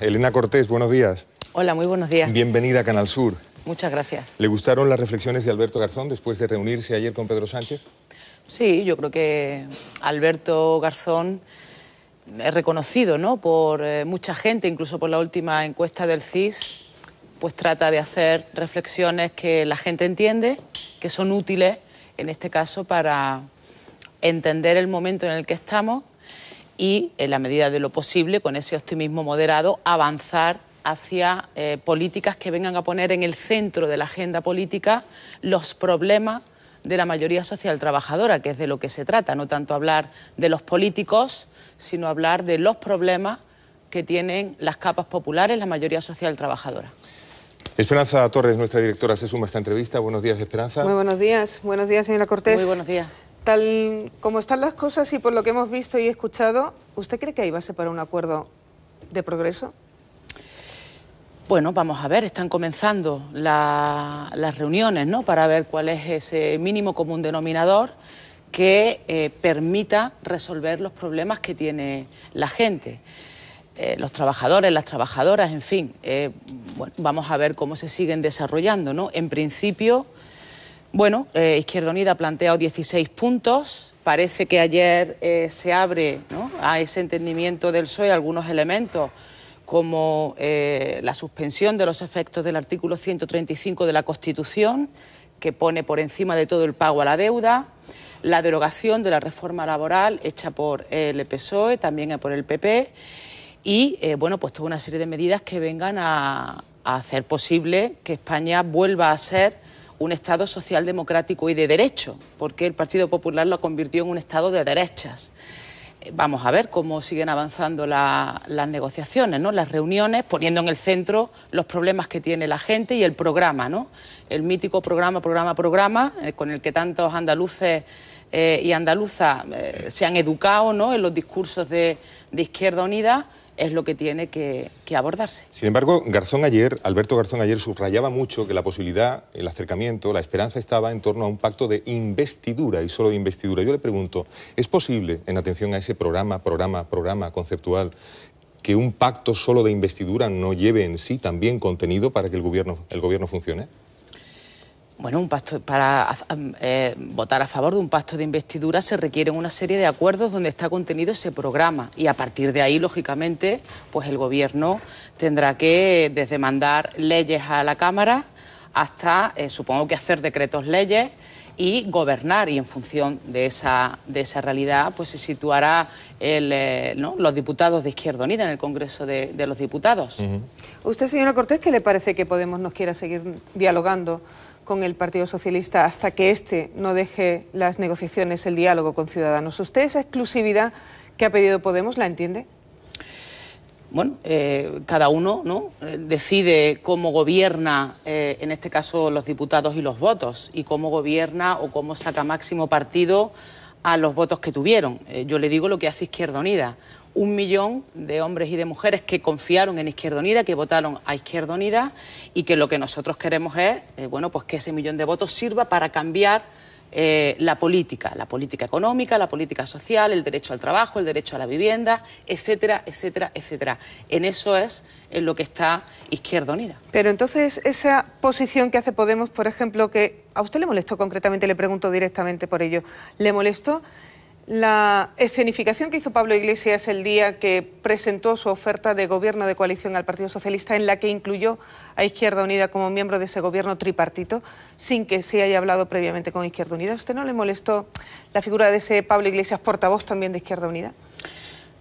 Elena Cortés, buenos días. Hola, muy buenos días. Bienvenida a Canal Sur. Muchas gracias. ¿Le gustaron las reflexiones de Alberto Garzón después de reunirse ayer con Pedro Sánchez? Sí, yo creo que Alberto Garzón es reconocido por eh, mucha gente, incluso por la última encuesta del CIS, pues trata de hacer reflexiones que la gente entiende, que son útiles, en este caso, para entender el momento en el que estamos y, en la medida de lo posible, con ese optimismo moderado, avanzar hacia eh, políticas que vengan a poner en el centro de la agenda política los problemas de la mayoría social trabajadora, que es de lo que se trata, no tanto hablar de los políticos, sino hablar de los problemas que tienen las capas populares, la mayoría social trabajadora. Esperanza Torres, nuestra directora, se suma a esta entrevista. Buenos días, Esperanza. Muy buenos días. Buenos días, señora Cortés. Muy buenos días. Tal como están las cosas y por lo que hemos visto y escuchado, ¿usted cree que hay base para un acuerdo de progreso? Bueno, vamos a ver, están comenzando las reuniones, ¿no? Para ver cuál es ese mínimo común denominador que eh, permita resolver los problemas que tiene la gente. Eh, los trabajadores, las trabajadoras, en fin. Eh, bueno, vamos a ver cómo se siguen desarrollando, ¿no? En principio bueno, eh, Izquierda Unida ha planteado 16 puntos. Parece que ayer eh, se abre a ese entendimiento del PSOE algunos elementos como eh, la suspensión de los efectos del artículo 135 de la Constitución, que pone por encima de todo el pago a la deuda, la derogación de la reforma laboral hecha por el PSOE, también por el PP, y bueno, pues toda una serie de medidas que vengan a hacer posible que España vuelva a ser un Estado social democrático y de derecho, porque el Partido Popular lo convirtió en un Estado de derechas. Eh, vamos a ver cómo siguen avanzando las negociaciones, ¿no? las reuniones, poniendo en el centro los problemas que tiene la gente y el programa, ¿no? el mítico programa, programa, programa, eh, con el que tantos andaluces eh, y andaluzas se han educado ¿no? en los discursos de Izquierda Unida es lo que tiene que, abordarse. Sin embargo, Garzón ayer, Alberto Garzón ayer subrayaba mucho que la posibilidad, el acercamiento, la esperanza estaba en torno a un pacto de investidura y solo de investidura. Yo le pregunto, ¿es posible, en atención a ese programa, programa, programa conceptual, que un pacto solo de investidura no lleve en sí también contenido para que el gobierno, el gobierno funcione? bueno, un pacto para eh, votar a favor de un pacto de investidura se requieren una serie de acuerdos donde está contenido ese programa y a partir de ahí, lógicamente, pues el gobierno tendrá que eh, desde mandar leyes a la Cámara hasta, eh, supongo que hacer decretos leyes y gobernar y en función de esa, de esa realidad pues se situará los diputados de Izquierda Unida en el Congreso de, los Diputados. ¿Usted, señora Cortés, qué le parece que Podemos nos quiera seguir dialogando? con el Partido Socialista hasta que éste no deje las negociaciones, el diálogo con Ciudadanos. ¿Usted esa exclusividad que ha pedido Podemos la entiende? bueno, eh, cada uno ¿no? Eh, decide cómo gobierna, eh, en este caso, los diputados y los votos, y cómo gobierna o cómo saca máximo partido a los votos que tuvieron. yo le digo lo que hace Izquierda Unida un millón de hombres y de mujeres que confiaron en Izquierda Unida, que votaron a Izquierda Unida y que lo que nosotros queremos es, eh, bueno, pues que ese millón de votos sirva para cambiar eh, la política, la política económica, la política social, el derecho al trabajo, el derecho a la vivienda, etcétera, etcétera, etcétera. En eso es en lo que está Izquierda Unida. Pero entonces esa posición que hace Podemos, por ejemplo, que a usted le molestó concretamente, le pregunto directamente por ello, ¿le molestó? La escenificación que hizo Pablo Iglesias el día que presentó su oferta de gobierno de coalición al Partido Socialista, en la que incluyó a Izquierda Unida como miembro de ese gobierno tripartito, sin que se haya hablado previamente con Izquierda Unida, ¿usted no le molestó la figura de ese Pablo Iglesias, portavoz también de Izquierda Unida?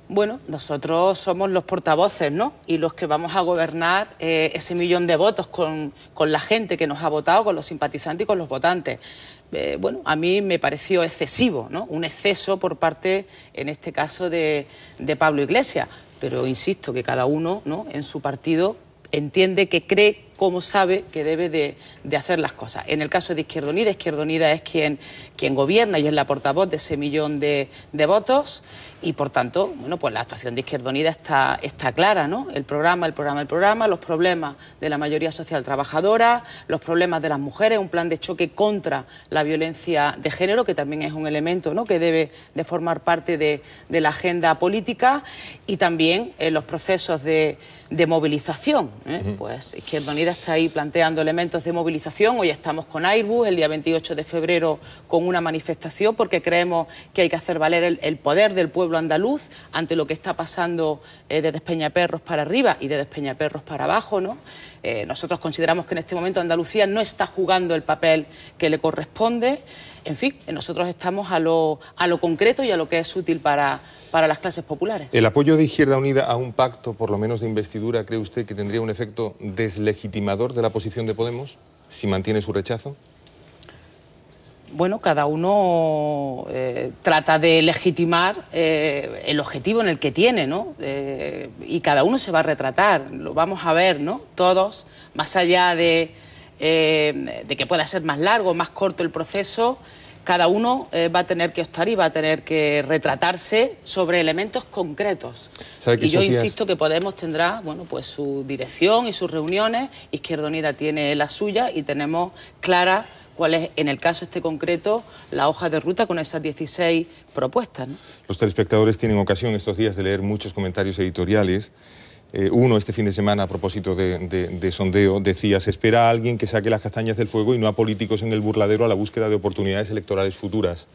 Bueno, nosotros somos los portavoces, ¿no? Y los que vamos a gobernar eh, ese millón de votos con la gente que nos ha votado, con los simpatizantes y con los votantes. Eh, bueno, a mí me pareció excesivo, ¿no? Un exceso por parte, en este caso, de, de Pablo Iglesias. Pero insisto que cada uno, ¿no? En su partido entiende que cree cómo sabe que debe de, hacer las cosas. En el caso de Izquierda Unida, Izquierda Unida es quien, quien gobierna y es la portavoz de ese millón de, votos y, por tanto, bueno, pues la actuación de Izquierda Unida está, está clara, ¿no? El programa, el programa, el programa, los problemas de la mayoría social trabajadora, los problemas de las mujeres, un plan de choque contra la violencia de género, que también es un elemento ¿no? que debe de formar parte de, la agenda política, y también eh, los procesos de de movilización. ¿eh? Pues Izquierda Unida está ahí planteando elementos de movilización. Hoy estamos con Airbus, el día 28 de febrero con una manifestación, porque creemos que hay que hacer valer el, poder del pueblo andaluz ante lo que está pasando eh, de Despeñaperros para arriba y de Despeñaperros para abajo, eh, nosotros consideramos que en este momento Andalucía no está jugando el papel que le corresponde. En fin, eh, nosotros estamos a lo, concreto y a lo que es útil para las clases populares. ¿El apoyo de Izquierda Unida a un pacto, por lo menos de investidura, cree usted que tendría un efecto deslegitimador de la posición de Podemos si mantiene su rechazo? bueno, cada uno eh, trata de legitimar eh, el objetivo en el que tiene, ¿no? Eh, y cada uno se va a retratar, lo vamos a ver, ¿no? Todos, más allá de, que pueda ser más largo, más corto el proceso, cada uno va a tener que optar y va a tener que retratarse sobre elementos concretos. Y yo insisto que Podemos tendrá, bueno, pues su dirección y sus reuniones, Izquierda Unida tiene la suya y tenemos clara cuál es, en el caso este concreto, la hoja de ruta con esas 16 propuestas. Los telespectadores tienen ocasión estos días de leer muchos comentarios editoriales. Eh, uno este fin de semana a propósito de, sondeo decía, se espera a alguien que saque las castañas del fuego y no a políticos en el burladero a la búsqueda de oportunidades electorales futuras.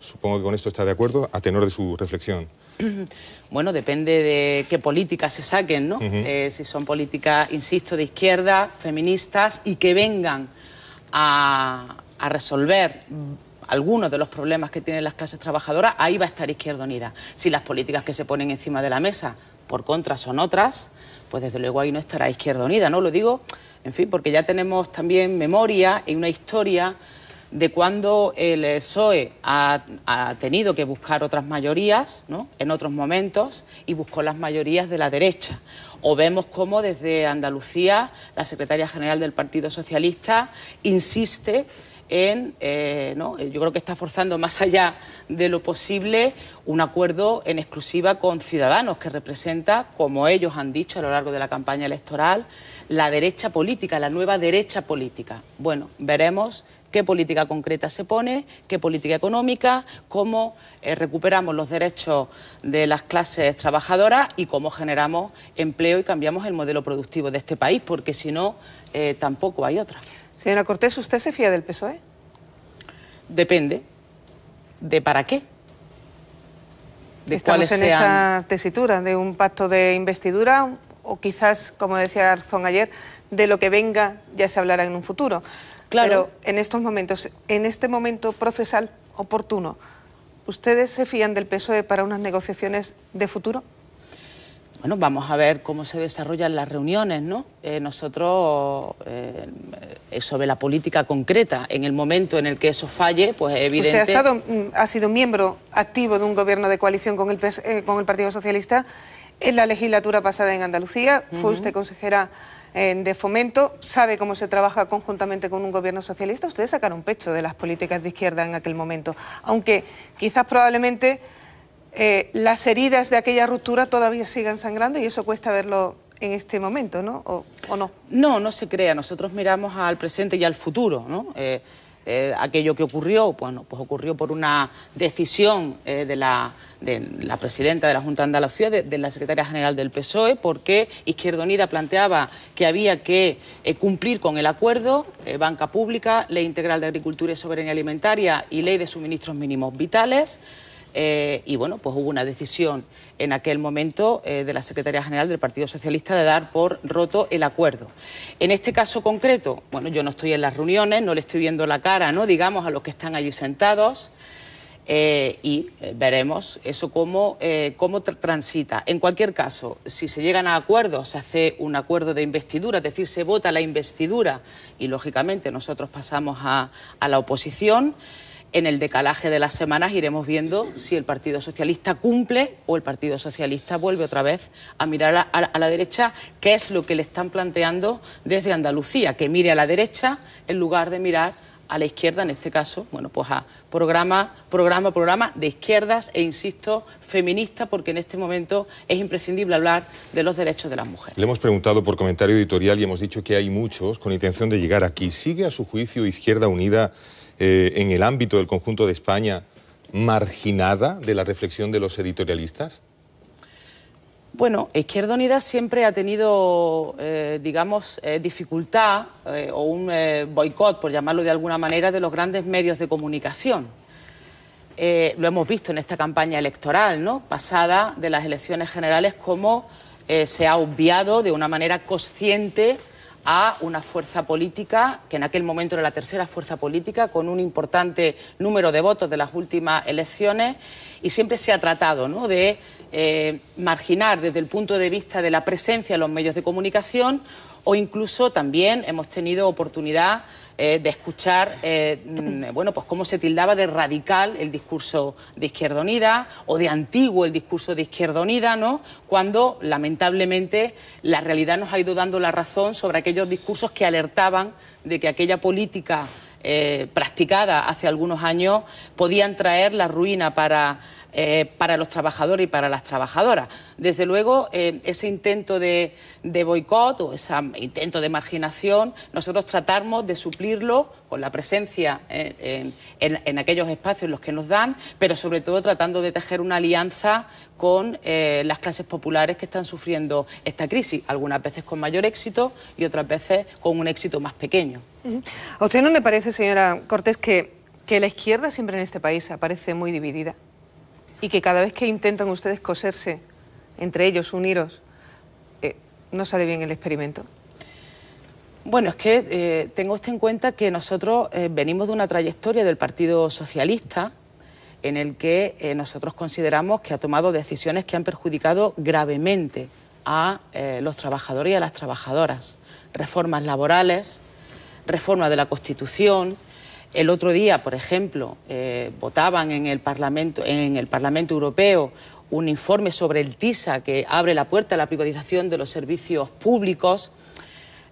Supongo que con esto está de acuerdo, a tenor de su reflexión. Bueno, depende de qué políticas se saquen, ¿no? Eh, si son políticas, insisto, de izquierda, feministas y que vengan a, resolver algunos de los problemas que tienen las clases trabajadoras, ahí va a estar Izquierda Unida. Si las políticas que se ponen encima de la mesa, por contra, son otras, pues desde luego ahí no estará Izquierda Unida, ¿no? Lo digo, en fin, porque ya tenemos también memoria y una historia de cuando el PSOE ha, tenido que buscar otras mayorías ¿no? en otros momentos y buscó las mayorías de la derecha. O vemos cómo desde Andalucía la secretaria general del Partido Socialista insiste en, eh, yo creo que está forzando más allá de lo posible un acuerdo en exclusiva con Ciudadanos, que representa, como ellos han dicho a lo largo de la campaña electoral, la derecha política, la nueva derecha política. Bueno, veremos qué política concreta se pone, qué política económica, cómo eh, recuperamos los derechos de las clases trabajadoras y cómo generamos empleo y cambiamos el modelo productivo de este país, porque si no, eh, tampoco hay otra. Señora Cortés, ¿usted se fía del PSOE? Depende. ¿De para qué? De Estamos esta tesitura de un pacto de investidura o quizás, como decía Arzón ayer, de lo que venga ya se hablará en un futuro. Pero en estos momentos, en este momento procesal oportuno, ¿ustedes se fían del PSOE para unas negociaciones de futuro? Bueno, vamos a ver cómo se desarrollan las reuniones, ¿no? Eh, nosotros, eh, eh, sobre la política concreta, en el momento en el que eso falle, pues evidente... Usted mm, ha, sido miembro activo de un gobierno de coalición con el, Partido Socialista en la legislatura pasada en Andalucía, fue usted consejera de fomento, sabe cómo se trabaja conjuntamente con un gobierno socialista, ustedes sacaron pecho de las políticas de izquierda en aquel momento, aunque quizás probablemente eh, las heridas de aquella ruptura todavía sigan sangrando y eso cuesta verlo en este momento, ¿no? ¿O, no? No, no se crea, nosotros miramos al presente y al futuro, ¿no? Eh, eh, aquello que ocurrió, bueno, pues ocurrió por una decisión eh, de, la, de la presidenta de la Junta de Andalucía, de, la secretaria general del PSOE, porque Izquierda Unida planteaba que había que eh, cumplir con el acuerdo, banca pública, ley integral de agricultura y soberanía alimentaria y ley de suministros mínimos vitales. Eh, y bueno, pues hubo una decisión en aquel momento eh, de la Secretaría General del Partido Socialista de dar por roto el acuerdo. En este caso concreto, bueno, yo no estoy en las reuniones, no le estoy viendo la cara, ¿no? Digamos, a los que están allí sentados. Eh, y veremos eso cómo, transita. En cualquier caso, si se llegan a acuerdos, se hace un acuerdo de investidura, es decir, se vota la investidura y, lógicamente, nosotros pasamos a la oposición en el decalaje de las semanas iremos viendo si el Partido Socialista cumple o el Partido Socialista vuelve otra vez a mirar a, la derecha, qué es lo que le están planteando desde Andalucía, que mire a la derecha en lugar de mirar a la izquierda, en este caso, bueno, pues a programa, programa, programa de izquierdas e, insisto, feminista, porque en este momento es imprescindible hablar de los derechos de las mujeres. Le hemos preguntado por comentario editorial y hemos dicho que hay muchos con intención de llegar aquí. ¿Sigue a su juicio Izquierda Unida? Eh, en el ámbito del conjunto de España marginada de la reflexión de los editorialistas? Bueno, Izquierda Unida siempre ha tenido, eh, digamos, eh, dificultad o un boicot, por llamarlo de alguna manera, de los grandes medios de comunicación. lo hemos visto en esta campaña electoral, ¿no? Pasada de las elecciones generales, cómo se ha obviado de una manera consciente a una fuerza política, que en aquel momento era la tercera fuerza política, con un importante número de votos de las últimas elecciones, y siempre se ha tratado ¿no? de eh, marginar desde el punto de vista de la presencia en los medios de comunicación o incluso también hemos tenido oportunidad eh, de escuchar, eh, mm, bueno, pues cómo se tildaba de radical el discurso de Izquierda Unida o de antiguo el discurso de Izquierda Unida, Cuando, lamentablemente, la realidad nos ha ido dando la razón sobre aquellos discursos que alertaban de que aquella política eh, practicada hace algunos años podían traer la ruina para eh, para los trabajadores y para las trabajadoras. Desde luego, eh, ese intento de, boicot o ese intento de marginación, nosotros tratamos de suplirlo con la presencia eh, en, aquellos espacios en los que nos dan, pero sobre todo tratando de tejer una alianza con las clases populares que están sufriendo esta crisis, algunas veces con mayor éxito y otras veces con un éxito más pequeño. ¿A usted no le parece, señora Cortés, que, que la izquierda siempre en este país aparece muy dividida? y que cada vez que intentan ustedes coserse entre ellos, uniros, eh, no sale bien el experimento? Bueno, es que eh, tengo tenga usted en cuenta que nosotros eh, venimos de una trayectoria del Partido Socialista en el que nosotros consideramos que ha tomado decisiones que han perjudicado gravemente a los trabajadores y a las trabajadoras. Reformas laborales, reforma de la Constitución, el otro día, por ejemplo, eh, votaban en el, Parlamento, Europeo un informe sobre el TISA que abre la puerta a la privatización de los servicios públicos.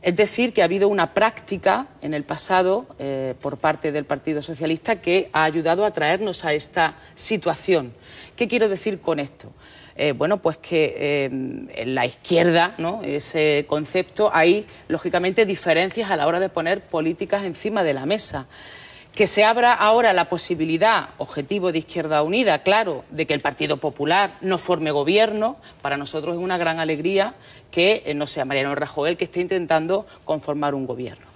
Es decir, que ha habido una práctica en el pasado eh, por parte del Partido Socialista que ha ayudado a traernos a esta situación. ¿Qué quiero decir con esto? Eh, bueno, pues que en la izquierda, ese concepto, hay lógicamente diferencias a la hora de poner políticas encima de la mesa que se abra ahora la posibilidad, objetivo de Izquierda Unida, claro, de que el Partido Popular no forme gobierno, para nosotros es una gran alegría que eh, no sea Mariano Rajoy el que esté intentando conformar un gobierno.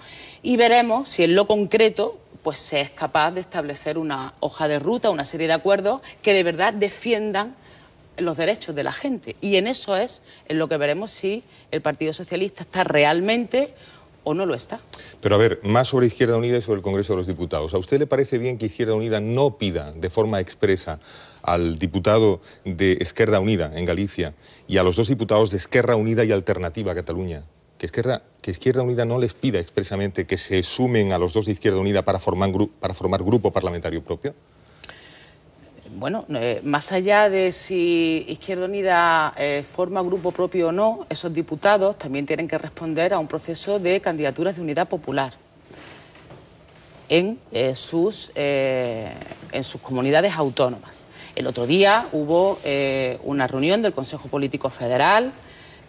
Y veremos si en lo concreto pues se es capaz de establecer una hoja de ruta, una serie de acuerdos que de verdad defiendan los derechos de la gente. Y en eso es en lo que veremos si el Partido Socialista está realmente o no lo está. Pero a ver, más sobre Izquierda Unida y sobre el Congreso de los Diputados. ¿A usted le parece bien que Izquierda Unida no pida de forma expresa al diputado de Izquierda Unida en Galicia y a los dos diputados de Izquierda Unida y Alternativa Cataluña? Que Izquierda, que Izquierda Unida no les pida expresamente que se sumen a los dos de Izquierda Unida para formar, para formar grupo parlamentario propio? bueno, eh, más allá de si Izquierda Unida eh, forma grupo propio o no, esos diputados también tienen que responder a un proceso de candidaturas de unidad popular en eh, sus comunidades autónomas. El otro día hubo una reunión del Consejo Político Federal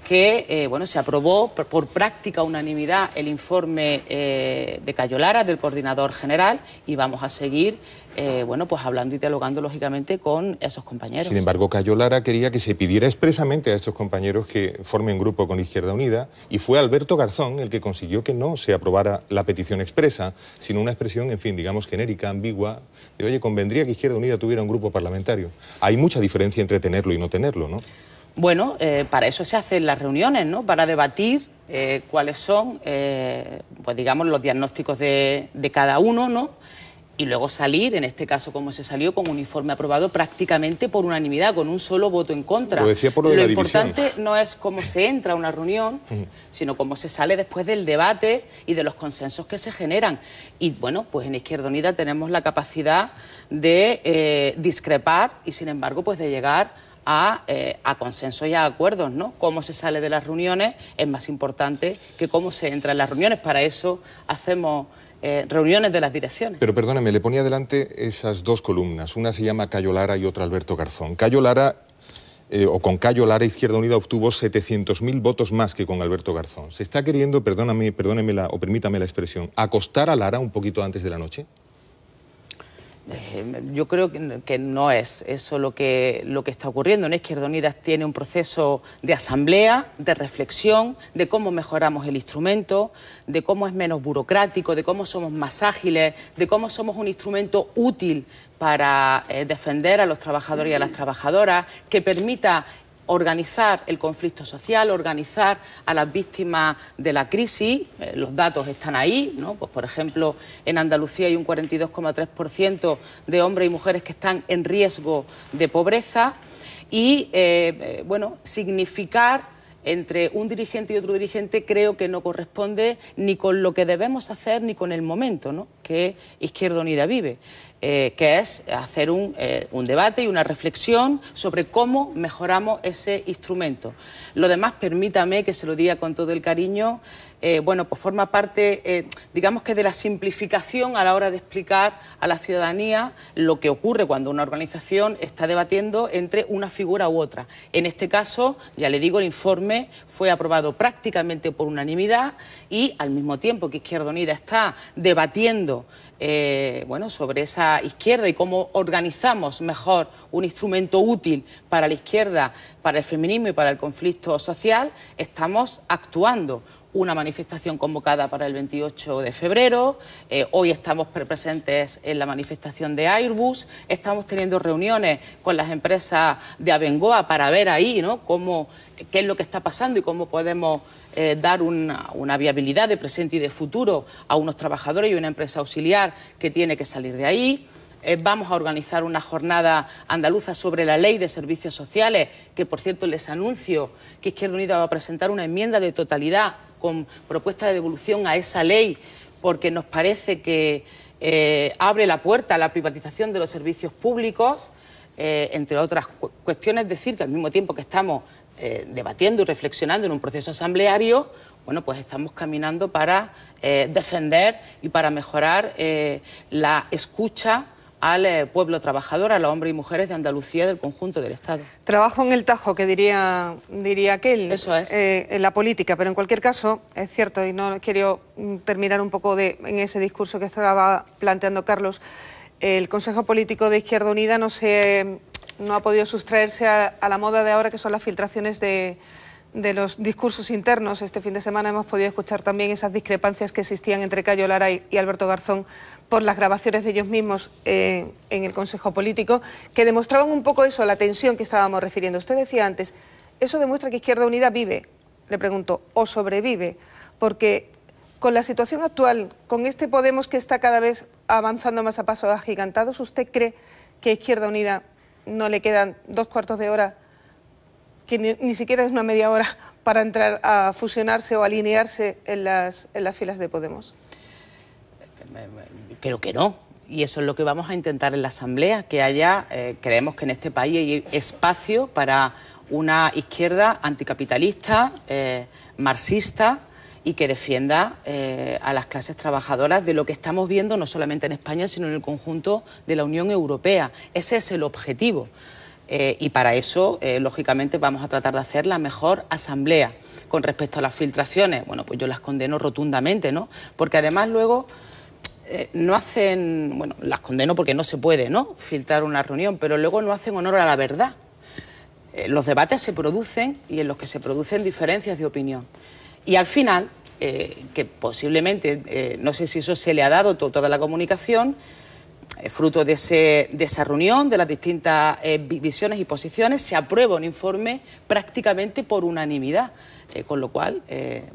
que eh, bueno, se aprobó por, práctica unanimidad el informe eh, de Cayo Lara, del coordinador general, y vamos a seguir eh, bueno, pues hablando y dialogando lógicamente con esos compañeros. Sin embargo, Cayo Lara quería que se pidiera expresamente a estos compañeros que formen grupo con Izquierda Unida, y fue Alberto Garzón el que consiguió que no se aprobara la petición expresa, sino una expresión, en fin, digamos genérica, ambigua, de oye, convendría que Izquierda Unida tuviera un grupo parlamentario. Hay mucha diferencia entre tenerlo y no tenerlo, ¿no? Bueno, eh, para eso se hacen las reuniones, ¿no? Para debatir eh, cuáles son, eh, pues digamos, los diagnósticos de, cada uno, ¿no? Y luego salir, en este caso como se salió, con un informe aprobado prácticamente por unanimidad, con un solo voto en contra. Lo, lo, importante no es cómo se entra a una reunión, sino cómo se sale después del debate y de los consensos que se generan. Y bueno, pues en Izquierda Unida tenemos la capacidad de discrepar y, sin embargo, pues de llegar a, eh, consenso y a acuerdos, ¿no? Cómo se sale de las reuniones es más importante que cómo se entra en las reuniones. Para eso hacemos eh, reuniones de las direcciones. Pero perdóneme, le ponía delante esas dos columnas. Una se llama Cayo Lara y otra Alberto Garzón. Cayo Lara eh, o con Cayo Lara Izquierda Unida obtuvo 700.000 votos más que con Alberto Garzón. ¿Se está queriendo, perdóname, perdóneme la, o permítame la expresión, acostar a Lara un poquito antes de la noche? Eh, yo creo que, no es eso lo que, lo que está ocurriendo. En Izquierda Unida tiene un proceso de asamblea, de reflexión, de cómo mejoramos el instrumento, de cómo es menos burocrático, de cómo somos más ágiles, de cómo somos un instrumento útil para eh, defender a los trabajadores y a las trabajadoras, que permita organizar el conflicto social, organizar a las víctimas de la crisis. Eh, los datos están ahí, ¿no? Pues, por ejemplo, en Andalucía hay un 42,3% de hombres y mujeres que están en riesgo de pobreza. Y, eh, eh, bueno, significar entre un dirigente y otro dirigente creo que no corresponde ni con lo que debemos hacer ni con el momento ¿no? que Izquierda Unida vive. Eh, que es hacer eh, un, debate y una reflexión sobre cómo mejoramos ese instrumento. Lo demás, permítame que se lo diga con todo el cariño, eh, bueno, pues forma parte, digamos que de la simplificación a la hora de explicar a la ciudadanía lo que ocurre cuando una organización está debatiendo entre una figura u otra. En este caso, ya le digo, el informe fue aprobado prácticamente por unanimidad y al mismo tiempo que Izquierda Unida está debatiendo eh, bueno, sobre esa izquierda y cómo organizamos mejor un instrumento útil para la izquierda, para el feminismo y para el conflicto social, estamos actuando una manifestación convocada para el 28 de febrero, eh, hoy estamos presentes en la manifestación de Airbus, estamos teniendo reuniones con las empresas de Abengoa para ver ahí qué es lo que está pasando y cómo podemos eh, dar una, viabilidad de presente y de futuro a unos trabajadores y una empresa auxiliar que tiene que salir de ahí. Eh, vamos a organizar una jornada andaluza sobre la ley de servicios sociales, que por cierto les anuncio que Izquierda Unida va a presentar una enmienda de totalidad con propuesta de devolución a esa ley, porque nos parece que eh, abre la puerta a la privatización de los servicios públicos. entre otras cuestiones... cuestiones, decir que al mismo tiempo que estamos eh, debatiendo y reflexionando en un proceso asambleario, bueno, pues estamos caminando para eh, defender y para mejorar eh, la escucha al pueblo trabajador, a los hombres y mujeres de Andalucía del conjunto del Estado. Trabajo en el tajo, que diría, diría aquel. Eso es. en la política, pero en cualquier caso, es cierto, y no quiero mm, terminar un poco de, en ese discurso que estaba planteando Carlos, el Consejo Político de Izquierda Unida no se no ha podido sustraerse a, la moda de ahora, que son las filtraciones de, los discursos internos. Este fin de semana hemos podido escuchar también esas discrepancias que existían entre Cayo Lara y, Alberto Garzón por las grabaciones de ellos mismos eh, en el Consejo Político, que demostraban un poco eso, la tensión que estábamos refiriendo. Usted decía antes, eso demuestra que Izquierda Unida vive, le pregunto, o sobrevive, porque con la situación actual, con este Podemos que está cada vez avanzando más a paso, agigantados, ¿usted cree que Izquierda Unida no le quedan dos cuartos de hora, que ni, siquiera es una media hora, para entrar a fusionarse o alinearse en las, en las filas de Podemos? Creo que no. Y eso es lo que vamos a intentar en la Asamblea, que haya, eh, creemos que en este país hay espacio para una izquierda anticapitalista, eh, marxista, y que defienda eh, a las clases trabajadoras de lo que estamos viendo no solamente en España, sino en el conjunto de la Unión Europea. Ese es el objetivo. Eh, y para eso, eh, lógicamente, vamos a tratar de hacer la mejor asamblea. Con respecto a las filtraciones, bueno, pues yo las condeno rotundamente, ¿no? Porque además luego no hacen, bueno, las condeno porque no se puede, ¿no? Filtrar una reunión, pero luego no hacen honor a la verdad. los debates se producen y en los que se producen diferencias de opinión. Y al final, eh, que posiblemente, eh, no sé si eso se le ha dado toda la comunicación, eh, fruto de, esa reunión, de las distintas visiones y posiciones, se aprueba un informe prácticamente por unanimidad. con lo cual,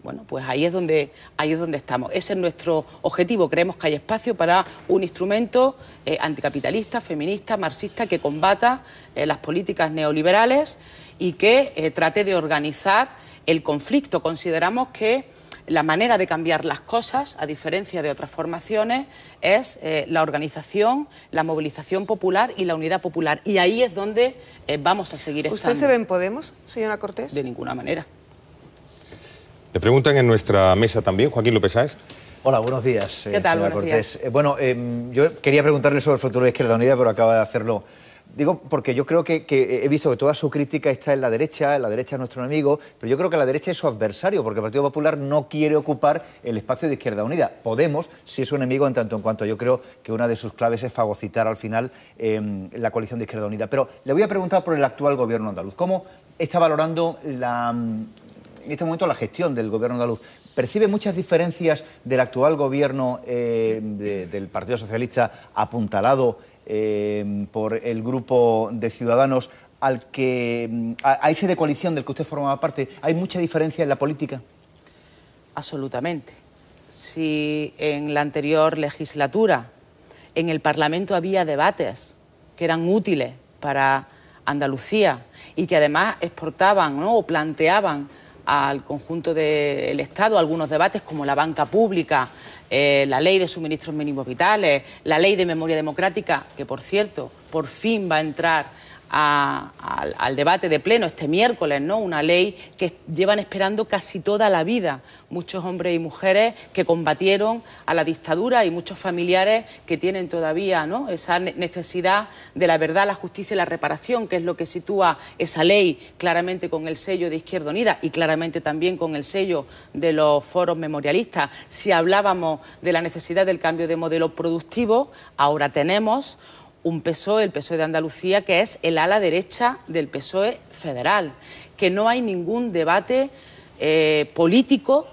bueno, pues ahí es, donde, ahí es donde estamos. Ese es nuestro objetivo. Creemos que hay espacio para un instrumento anticapitalista, feminista, marxista, que combata las políticas neoliberales y que trate de organizar el conflicto. Consideramos que la manera de cambiar las cosas, a diferencia de otras formaciones, es eh, la organización, la movilización popular y la unidad popular. Y ahí es donde eh, vamos a seguir ¿Usted estando. ¿Usted se ve en Podemos, señora Cortés? De ninguna manera. Le preguntan en nuestra mesa también, Joaquín López Sáez. Hola, buenos días. ¿Qué eh, tal, señora Cortés. bueno, yo quería preguntarle sobre el futuro de Izquierda Unida, pero acaba de hacerlo Digo, porque yo creo que, he visto que toda su crítica está en la derecha, en la derecha es nuestro enemigo, pero yo creo que la derecha es su adversario, porque el Partido Popular no quiere ocupar el espacio de Izquierda Unida. Podemos si es su enemigo en tanto en cuanto yo creo que una de sus claves es fagocitar al final em, la coalición de Izquierda Unida. Pero le voy a preguntar por el actual gobierno andaluz. ¿Cómo está valorando la, en este momento la gestión del gobierno andaluz? ¿Percibe muchas diferencias del actual gobierno eh, del Partido Socialista apuntalado? Em, por el grupo de ciudadanos al que em, a, ese de coalición del que usted formaba parte, ¿hay mucha diferencia en la política? Absolutamente. Si en la anterior legislatura en el Parlamento había debates que eran útiles para Andalucía y que además exportaban o planteaban al conjunto del Estado algunos debates como la banca pública, eh, la ley de suministros mínimos vitales, la ley de memoria democrática, que por cierto, por fin va a entrar al debate de pleno este miércoles, ¿no? Una ley que llevan esperando casi toda la vida muchos hombres y mujeres que combatieron a la dictadura y muchos familiares que tienen todavía, Esa necesidad de la verdad, la justicia y la reparación, que es lo que sitúa esa ley claramente con el sello de Izquierda Unida y claramente también con el sello de los foros memorialistas. Si hablábamos de la necesidad del cambio de modelo productivo, ahora tenemos un PSOE, el PSOE de Andalucía, que es el ala derecha del PSOE federal, que no hay ningún debate eh, político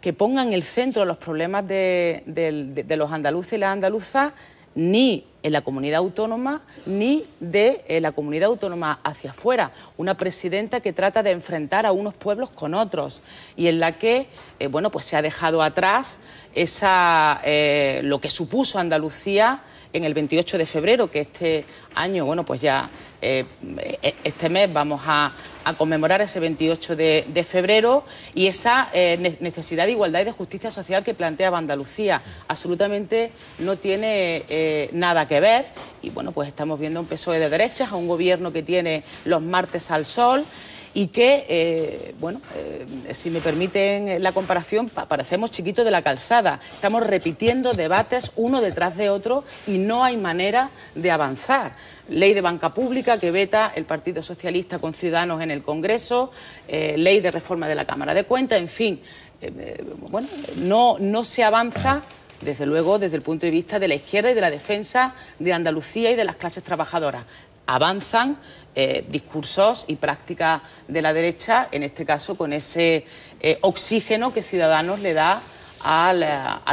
que ponga en el centro los problemas de, los andaluces y las andaluzas, ni en la comunidad autónoma, ni de eh, la comunidad autónoma hacia afuera. Una presidenta que trata de enfrentar a unos pueblos con otros y en la que eh, bueno, pues se ha dejado atrás esa, eh, lo que supuso Andalucía en el 28 de febrero, que este año, bueno, pues ya eh, e-, este mes vamos a, conmemorar ese 28 de, febrero y esa eh, necesidad de igualdad y de justicia social que planteaba Andalucía. Absolutamente no tiene nada que ver y, bueno, pues estamos viendo un PSOE de derechas, a un gobierno que tiene los martes al sol y que, eh, bueno, eh, si me permiten la comparación, parecemos chiquitos de la calzada. Estamos repitiendo debates uno detrás de otro y no hay manera de avanzar ley de banca pública que veta el Partido Socialista con Ciudadanos en el Congreso, eh, ley de reforma de la Cámara de Cuentas, en fin, bueno, no, no se avanza. Desde luego, desde el punto de vista de la izquierda y de la defensa de Andalucía y de las clases trabajadoras. Avanzan eh, discursos y prácticas de la derecha, en este caso con ese eh, oxígeno que Ciudadanos le da al,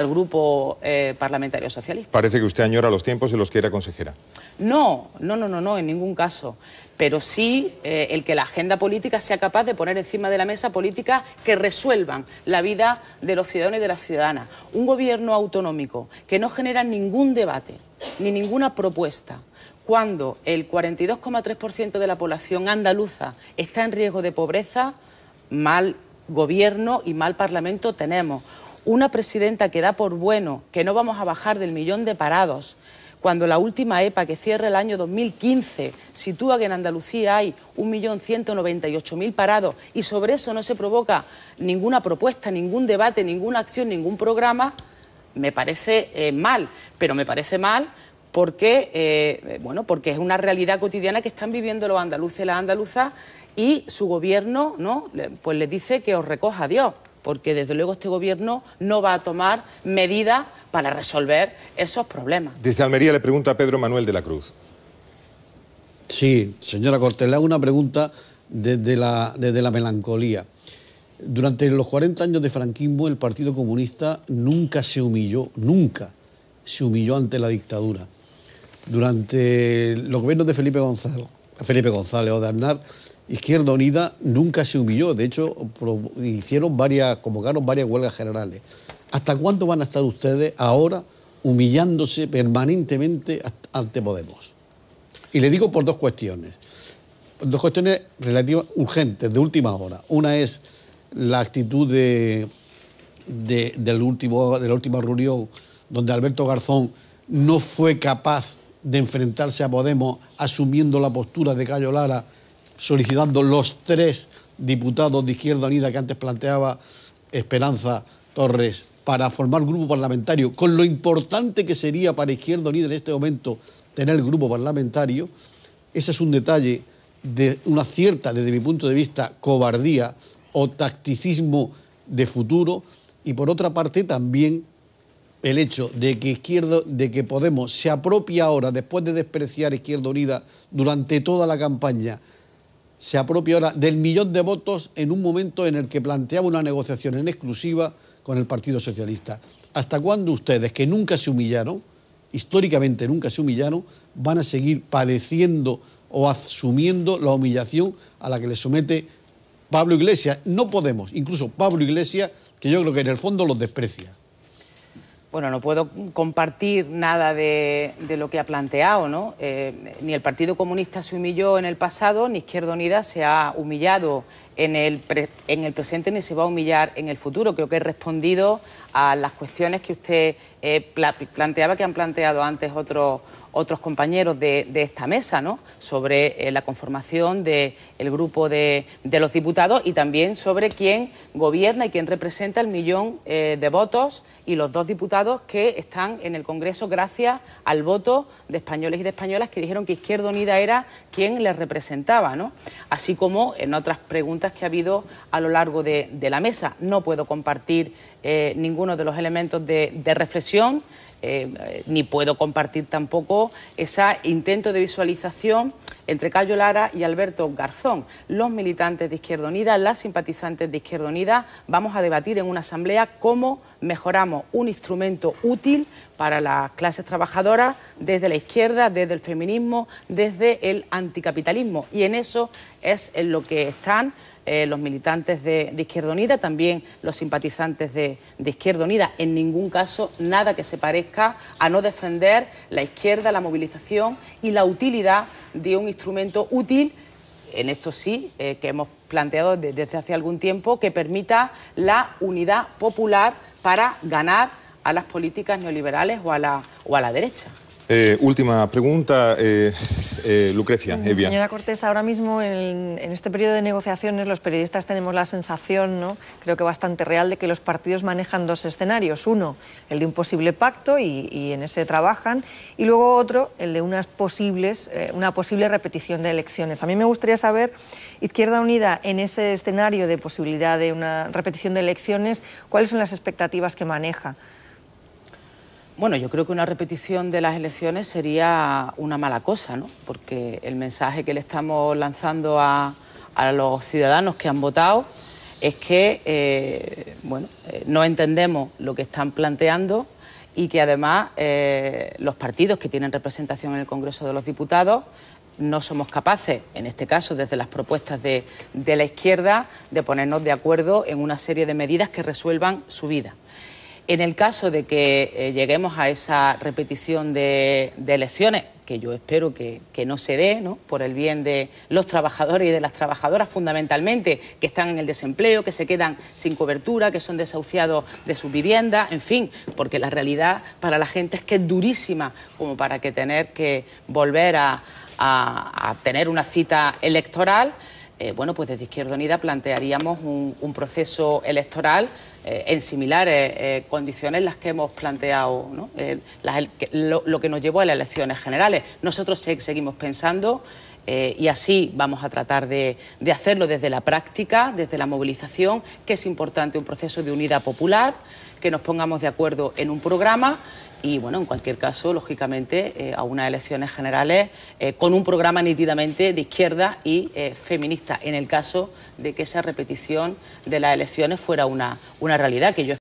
grupo eh, parlamentario socialista. Parece que usted añora los tiempos en los que era consejera. No, no, no, no, no, en ningún caso. Pero sí el que la agenda política sea capaz de poner encima de la mesa políticas que resuelvan la vida de los ciudadanos y de las ciudadanas. Un gobierno autonómico que no genera ningún debate ni ninguna propuesta cuando el 42,3% de la población andaluza está en riesgo de pobreza, mal gobierno y mal parlamento tenemos. Una presidenta que da por bueno que no vamos a bajar del millón de parados, cuando la última EPA que cierra el año 2015 sitúa que en Andalucía hay 1.198.000 parados y sobre eso no se provoca ninguna propuesta, ningún debate, ninguna acción, ningún programa, me parece eh, mal. Pero me parece mal porque, eh, bueno, porque es una realidad cotidiana que están viviendo los andaluces y las andaluzas y su gobierno ¿no? pues les dice que os recoja Dios, porque desde luego este gobierno no va a tomar medidas para resolver esos problemas. Desde Almería le pregunta a Pedro Manuel de la Cruz. Sí, señora Cortés, le hago una pregunta desde la, desde la melancolía. Durante los 40 años de franquismo el Partido Comunista nunca se humilló, nunca se humilló ante la dictadura durante los gobiernos de Felipe González, Felipe González o de Aznar, Izquierda Unida nunca se humilló. De hecho, hicieron varias, convocaron varias huelgas generales. ¿Hasta cuándo van a estar ustedes ahora humillándose permanentemente ante Podemos? Y le digo por dos cuestiones. Dos cuestiones relativas, urgentes, de última hora. Una es la actitud del último, de la última reunión donde Alberto Garzón no fue capaz de enfrentarse a Podemos asumiendo la postura de Cayo Lara, solicitando los tres diputados de Izquierda Unida que antes planteaba Esperanza Torres para formar grupo parlamentario, con lo importante que sería para Izquierda Unida en este momento tener grupo parlamentario, ese es un detalle de una cierta, desde mi punto de vista, cobardía o tacticismo de futuro, y por otra parte también el hecho de que Izquierdo, de que Podemos se apropia ahora, después de despreciar Izquierda Unida durante toda la campaña, se apropia ahora del millón de votos en un momento en el que planteaba una negociación en exclusiva con el Partido Socialista. ¿Hasta cuándo ustedes, que nunca se humillaron, históricamente nunca se humillaron, van a seguir padeciendo o asumiendo la humillación a la que le somete Pablo Iglesias? No podemos, incluso Pablo Iglesias, que yo creo que en el fondo los desprecia bueno, no puedo compartir nada de, lo que ha planteado, ¿no? Eh, ni el Partido Comunista se humilló en el pasado, ni Izquierda Unida se ha humillado en el, en el presente, ni se va a humillar en el futuro. Creo que he respondido a las cuestiones que usted eh, planteaba, que han planteado antes otros otros compañeros de, esta mesa, Sobre eh, la conformación del el grupo de, los diputados y también sobre quién gobierna y quién representa el millón eh, de votos y los dos diputados que están en el Congreso gracias al voto de españoles y de españolas que dijeron que Izquierda Unida era quien les representaba, ¿no? Así como en otras preguntas que ha habido a lo largo de, la mesa. No puedo compartir eh, ninguno de los elementos de reflexión eh, ni puedo compartir tampoco ese intento de visualización entre Cayo Lara y Alberto Garzón. Los militantes de Izquierda Unida, las simpatizantes de Izquierda Unida, vamos a debatir en una asamblea cómo mejoramos un instrumento útil para las clases trabajadoras desde la izquierda, desde el feminismo, desde el anticapitalismo. Y en eso es en lo que están eh, los militantes de, Izquierda Unida, también los simpatizantes de, Izquierda Unida. En ningún caso nada que se parezca a no defender la izquierda, la movilización y la utilidad de un instrumento útil, en esto sí, eh, que hemos planteado desde, hace algún tiempo, que permita la unidad popular para ganar a las políticas neoliberales o a la derecha. Eh, última pregunta, eh, eh, Lucrecia. Mm, señora Cortés, ahora mismo en, este periodo de negociaciones los periodistas tenemos la sensación, ¿no? creo que bastante real, de que los partidos manejan dos escenarios. Uno, el de un posible pacto y, en ese trabajan. Y luego otro, el de unas posibles, una posible repetición de elecciones. A mí me gustaría saber, Izquierda Unida, en ese escenario de posibilidad de una repetición de elecciones, ¿cuáles son las expectativas que maneja? Bueno, yo creo que una repetición de las elecciones sería una mala cosa, ¿no? Porque el mensaje que le estamos lanzando a, los ciudadanos que han votado es que, eh, bueno, eh, no entendemos lo que están planteando y que además eh, los partidos que tienen representación en el Congreso de los Diputados no somos capaces, en este caso desde las propuestas de la izquierda, de ponernos de acuerdo en una serie de medidas que resuelvan su vida. En el caso de que eh, lleguemos a esa repetición de, elecciones, que yo espero que, no se dé, por el bien de los trabajadores y de las trabajadoras fundamentalmente, que están en el desempleo, que se quedan sin cobertura, que son desahuciados de sus viviendas, en fin, porque la realidad para la gente es que es durísima como para que tener que volver a, tener una cita electoral. Eh, bueno, pues desde Izquierda Unida plantearíamos un, un proceso electoral eh, en similares eh, condiciones las que hemos planteado, eh, lo, que nos llevó a las elecciones generales. Nosotros seguimos pensando y así vamos a tratar de hacerlo desde la práctica, desde la movilización, que es importante un proceso de unidad popular, que nos pongamos de acuerdo en un programa y bueno, en cualquier caso, lógicamente, eh, a unas elecciones generales eh, con un programa nítidamente de izquierda y eh, feminista, en el caso de que esa repetición de las elecciones fuera una, una realidad que yo